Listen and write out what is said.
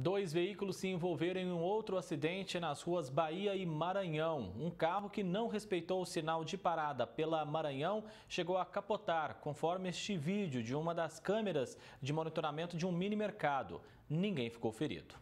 Dois veículos se envolveram em um outro acidente nas ruas Bahia e Maranhão. Um carro que não respeitou o sinal de parada pela Maranhão chegou a capotar, conforme este vídeo de uma das câmeras de monitoramento de um mini mercado. Ninguém ficou ferido.